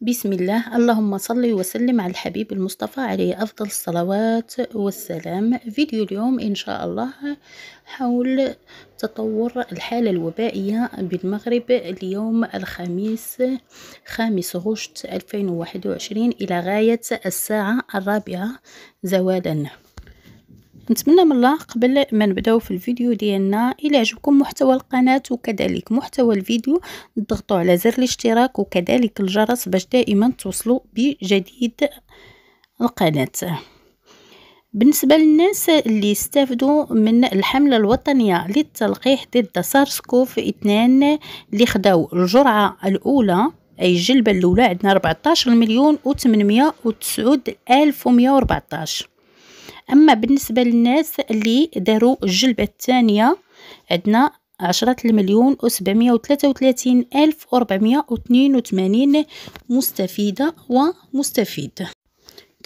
بسم الله اللهم صل وسلم على الحبيب المصطفى عليه أفضل الصلوات والسلام فيديو اليوم إن شاء الله حول تطور الحالة الوبائية بالمغرب اليوم الخميس خامس غشت 2021 إلى غاية الساعة الرابعة زوالا نتمنى من الله قبل ما نبداو في الفيديو ديالنا الى عجبكم محتوى القناه وكذلك محتوى الفيديو تضغطوا على زر الاشتراك وكذلك الجرس باش دائما توصلوا بجديد القناه بالنسبة للناس اللي استفدوا من الحملة الوطنية للتلقيح ضد سارس كوف اثنان اللي خداو الجرعة الأولى أي الجلبة الأولى عندنا 14 مليون و و ألف اما بالنسبه للناس اللي داروا الجلبه الثانيه عندنا عشرة المليون وسبعمية وثلاثة وثلاثين ألف وربعمية واثنين وثمانين مستفيدة ومستفيد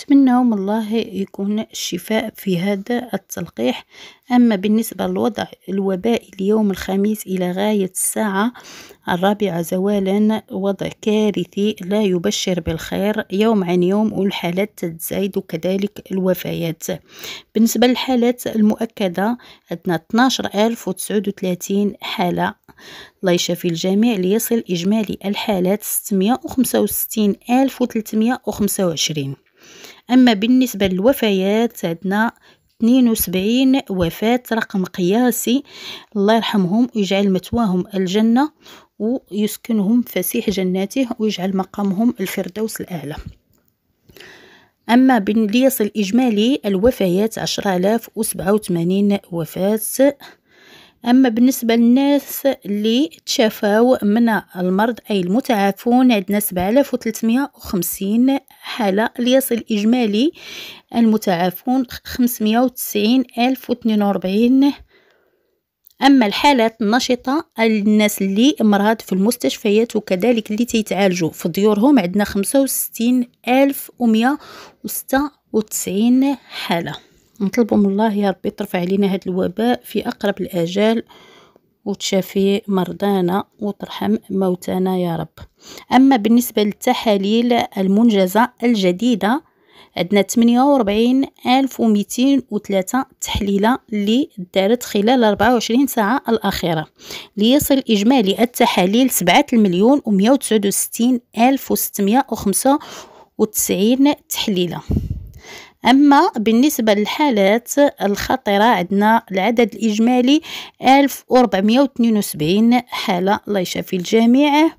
نتمنىهم الله يكون الشفاء في هذا التلقيح أما بالنسبة للوضع الوبائي اليوم الخميس إلى غاية الساعة الرابعة زوالا وضع كارثي لا يبشر بالخير يوم عن يوم والحالات تتزايد وكذلك الوفيات بالنسبة للحالات المؤكدة عندنا 12039 حالة الله يشافي الجميع ليصل إجمالي الحالات 665325 أما بالنسبة للوفيات عندنا 72 وفاة رقم قياسي الله يرحمهم ويجعل مثواهم الجنة ويسكنهم فسيح جناته ويجعل مقامهم الفردوس الأعلى أما ليصل إجمالي الوفيات 10087 وفاة أما بالنسبة للناس اللي تشافوا من المرض أي المتعافون عندنا 7350 حالة ليصل إجمالي المتعافون 590042 أما الحالات النشطة الناس اللي مرض في المستشفيات وكذلك اللي تيتعالجوا في ديورهم عندنا 65196 حالة نطلب من الله يا ربي ترفع علينا هذا الوباء في أقرب الآجال وتشافي مرضانا وترحم موتانا يا رب أما بالنسبة للتحاليل المنجزة الجديدة عندنا 48203 تحليلة اللي دارت خلال 24 ساعة الأخيرة ليصل إجمالي التحاليل 7 مليون و 169 ألف وستمائة وخمسة وتسعين تحليلة أما بالنسبة للحالات الخطرة عندنا العدد الإجمالي 1472 حالة الله يشافي الجميع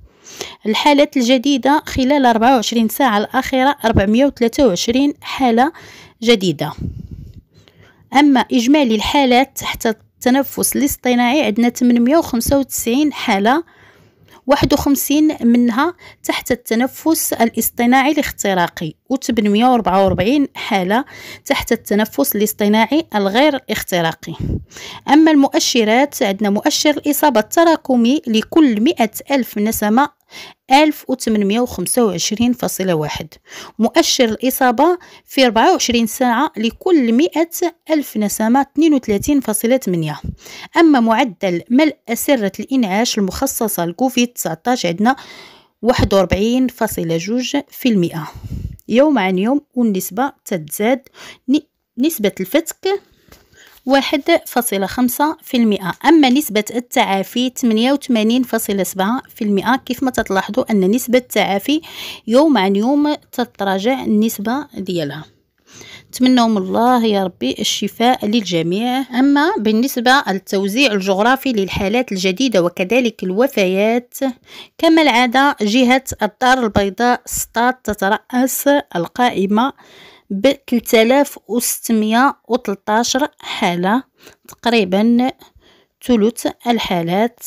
الحالات الجديدة خلال 24 ساعة الأخيرة 423 حالة جديدة أما إجمالي الحالات تحت التنفس الاصطناعي عندنا 895 حالة 51 منها تحت التنفس الاصطناعي الاختراقي و844 حالة تحت التنفس الاصطناعي الغير اختراقي أما المؤشرات عندنا مؤشر الإصابة التراكمي لكل 100 ألف نسمة 1825.1 مؤشر الإصابة في 24 ساعة لكل 100 ألف نسمة 32.8 أما معدل ملء سرة الإنعاش المخصصة لكوفيد 19 عندنا 41.2% يوم عن يوم والنسبة تتزاد نسبة الفتك واحد فاصلة خمسة في المئة أما نسبة التعافي ثمانية وثمانين فاصلة سبعة في المئة كيف ما تتلاحظوا أن نسبة التعافي يوم عن يوم تتراجع النسبة ديالها نتمنوا من الله يا ربي الشفاء للجميع أما بالنسبة للتوزيع الجغرافي للحالات الجديدة وكذلك الوفيات كما العادة جهة الدار البيضاء سطات تترأس القائمة ب 3613 حالة تقريبا ثلث الحالات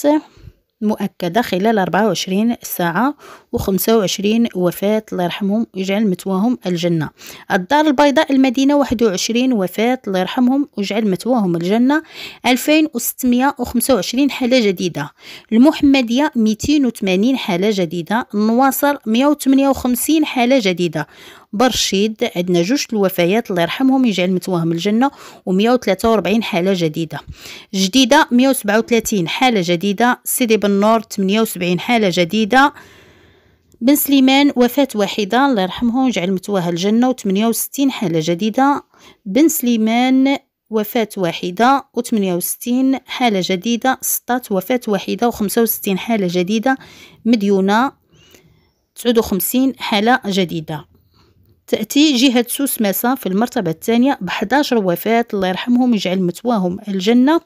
مؤكدة خلال 24 ساعة و25 وفاة الله يرحمهم ويجعل متواهم الجنة الدار البيضاء المدينة 21 وفاة الله يرحمهم ويجعل متواهم الجنة 2625 حالة جديدة المحمدية 280 حالة جديدة النواصر 158 حالة جديدة برشيد عندنا جوج الوفيات الله يرحمهم يجعل متواهم الجنة و143 حالة جديدة جديدة 137 حالة جديدة سيدي بن النور 78 حالة جديدة بن سليمان وفاة واحدة الله يرحمه جعل متواها الجنة و68 حالة جديدة بن سليمان وفاة واحدة و68 حالة جديدة سطات وفاة واحدة و65 حالة جديدة مديونة 59 حالة جديدة تأتي جهة سوس ماسا في المرتبة الثانية ب 11 وفاة الله يرحمهم يجعل متواهم الجنة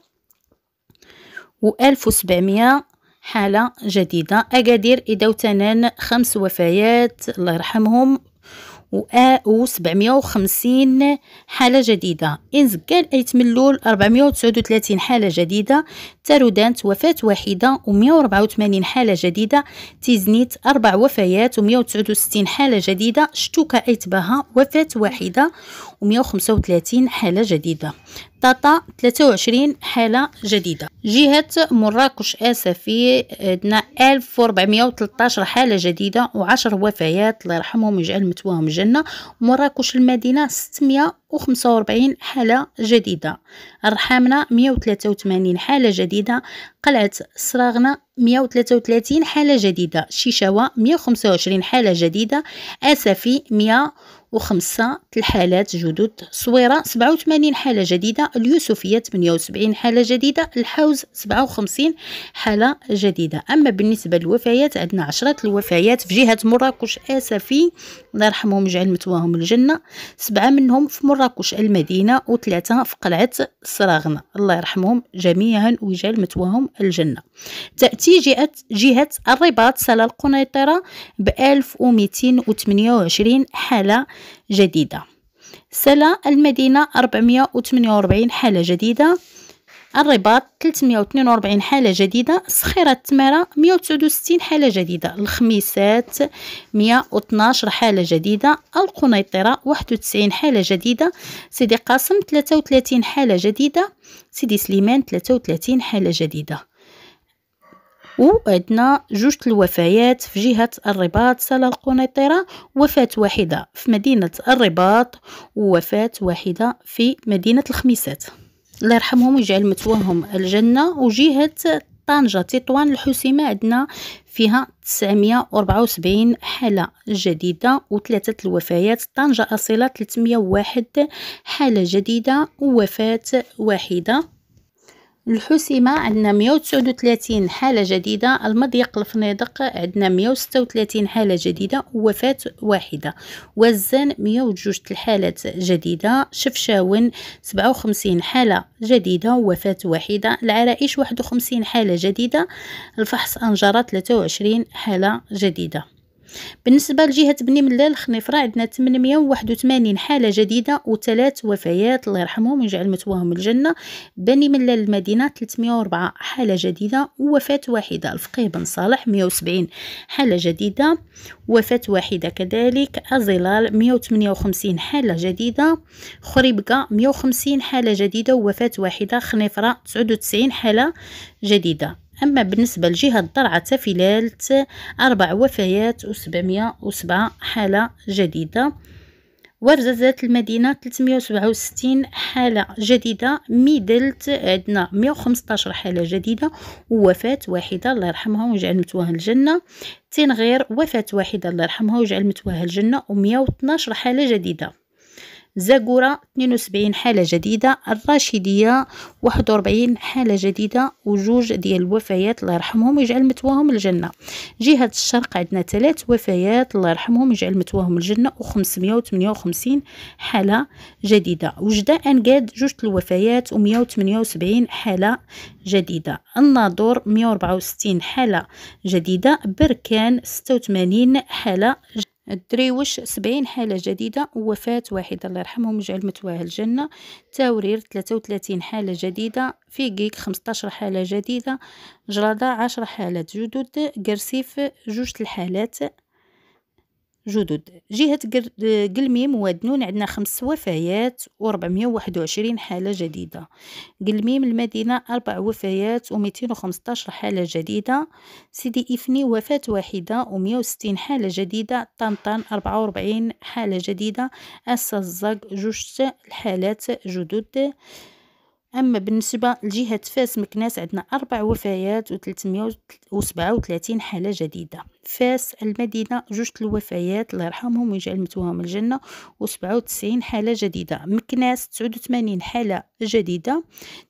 و 1700 حالة جديدة أكادير إداو تنان خمس وفيات الله يرحمهم و سبعمية وخمسين حالة جديدة إنزكال أيت ملول 439 حالة جديدة تارودانت وفاة واحدة و وثمانين حالة جديدة تيزنيت أربع وفيات و وستين حالة جديدة شتوكا أيت بها وفاة واحدة و135 حالة جديدة طاطا 23 حالة جديدة جهة مراكش آسفي عندنا 1413 حالة جديدة و10 وفيات الله يرحمهم يجعل متواهم الجنة مراكش المدينة 600 145 حالة جديدة رحامنا 183 حالة جديدة قلعة صراغنا 133 حالة جديدة شيشاوة 125 حالة جديدة أسفي 105 الحالات جدد صويرة 87 حالة جديدة اليوسفية 78 حالة جديدة الحوز 57 حالة جديدة أما بالنسبة للوفيات عندنا عشرة الوفيات في جهة مراكش أسفي الله يرحمهم يجعل مثواهم الجنة سبعة منهم في مراكش مراكش المدينة وثلاثة في قلعة سراغنة الله يرحمهم جميعا ويجعل مثواهم الجنة تأتي جهة, جهة الرباط سلا القنيطرة ب 1228 حالة جديدة سلا المدينة 448 حالة جديدة الرباط 342 حالة جديدة صخيرة التمارة 169 حالة جديدة الخميسات 112 حالة جديدة القنيطرة 91 حالة جديدة سيدي قاسم 33 حالة جديدة سيدي سليمان 33 حالة جديدة وعندنا جوج الوفيات في جهة الرباط سلا القنيطرة وفاة واحدة في مدينة الرباط ووفاة واحدة في مدينة الخميسات الله يرحمهم ويجعل مثواهم الجنه وجهه طنجه تطوان الحسيمه عندنا فيها 974 حالة جديدة وثلاثة الوفيات طنجة أصيلة 301 حالة جديدة ووفاة واحدة الحسيمة عندنا 139 حالة جديدة المضيق الفنيدق عندنا 136 حالة جديدة وفاة واحدة وزان 102 الحالات جديدة شفشاون 57 حالة جديدة وفاة واحدة العرائش 51 حالة جديدة الفحص أنجرة 23 حالة جديدة بالنسبه لجهه بني ملال خنيفره عندنا 881 حاله جديده وثلاث وفيات الله يرحمهم ويجعل مثواهم الجنه بني ملال المدينه 304 حاله جديده ووفاه واحده الفقيه بن صالح 170 حاله جديده وفاه واحده كذلك ازلال 158 حاله جديده خريبكه 150 حاله جديده ووفاه واحده خنيفره 99 حاله جديده أما بالنسبة لجهة درعة تفيلالت أربع وفيات وسبعمية وسبعة حالة جديدة ورزازات المدينة 367 حالة جديدة ميدلت عندنا 115 حالة جديدة ووفاة واحدة الله يرحمها ويجعل متواها الجنة تنغير وفاة واحدة الله يرحمها ويجعل متواها الجنة و112 حالة جديدة زاكورة 72 حالة جديدة الراشدية 41 حالة جديدة وجوج ديال الوفيات الله يرحمهم ويجعل متواهم الجنة جهة الشرق عندنا ثلاث وفيات الله يرحمهم ويجعل متواهم الجنة و558 حالة جديدة وجدة أنقاد جوج الوفيات و178 حالة جديدة الناظور 164 حالة جديدة بركان 86 حالة جديدة. الدريوش سبعين حالة جديدة ووفاة واحد الله يرحمهم جعل متواه الجنة تاورير ثلاثة وثلاثين حالة جديدة فيقيك خمستاشر حالة جديدة جرادة عشر حالات جدد قرسيف جوج الحالات جدد جهة قلميم وادنون عندنا خمس وفيات و421 حالة جديدة قلميم المدينة أربع وفيات و215 حالة جديدة سيدي إفني وفاة واحدة و160 حالة جديدة طنطان 44 حالة جديدة السزاق جوج الحالات جدد أما بالنسبة لجهة فاس مكناس عندنا أربع وفيات و وثلاثين حالة جديدة فاس المدينة جوج الوفيات الله يرحمهم ويجعل متوهم الجنة و97 حالة جديدة مكناس 89 حالة جديدة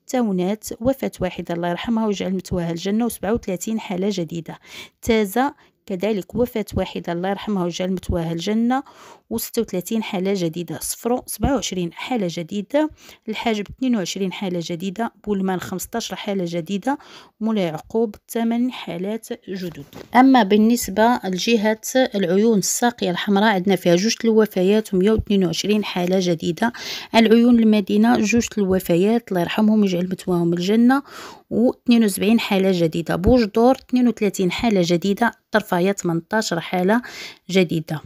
تاونات وفاة واحدة الله يرحمها ويجعل متواها الجنة و37 حالة جديدة تازة كذلك وفاة واحدة الله يرحمها ويجعل متواها الجنة و36 حالة جديدة صفرو 27 حالة جديدة الحاجب 22 حالة جديدة بولمان 15 حالة جديدة مولاي يعقوب 8 حالات جدد أما بالنسبة لجهة العيون الساقية الحمراء عندنا فيها جوج الوفيات و122 حالة جديدة العيون المدينة جوج الوفيات الله يرحمهم يجعل متواهم الجنة و72 حالة جديدة بوجدور 32 حالة جديدة طرفاية 18 حالة جديدة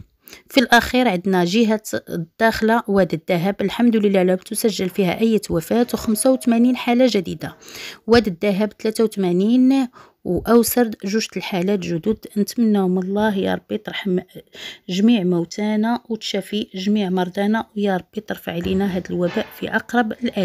في الأخير عندنا جهة الداخلة واد الذهب الحمد لله لم تسجل فيها أي وفاة و85 حالة جديدة واد الذهب 83 وأوسرد جوج الحالات جدد نتمناو من الله يا ربي ترحم جميع موتانا وتشافي جميع مرضانا ويا ربي ترفع علينا هذا الوباء في أقرب الآجل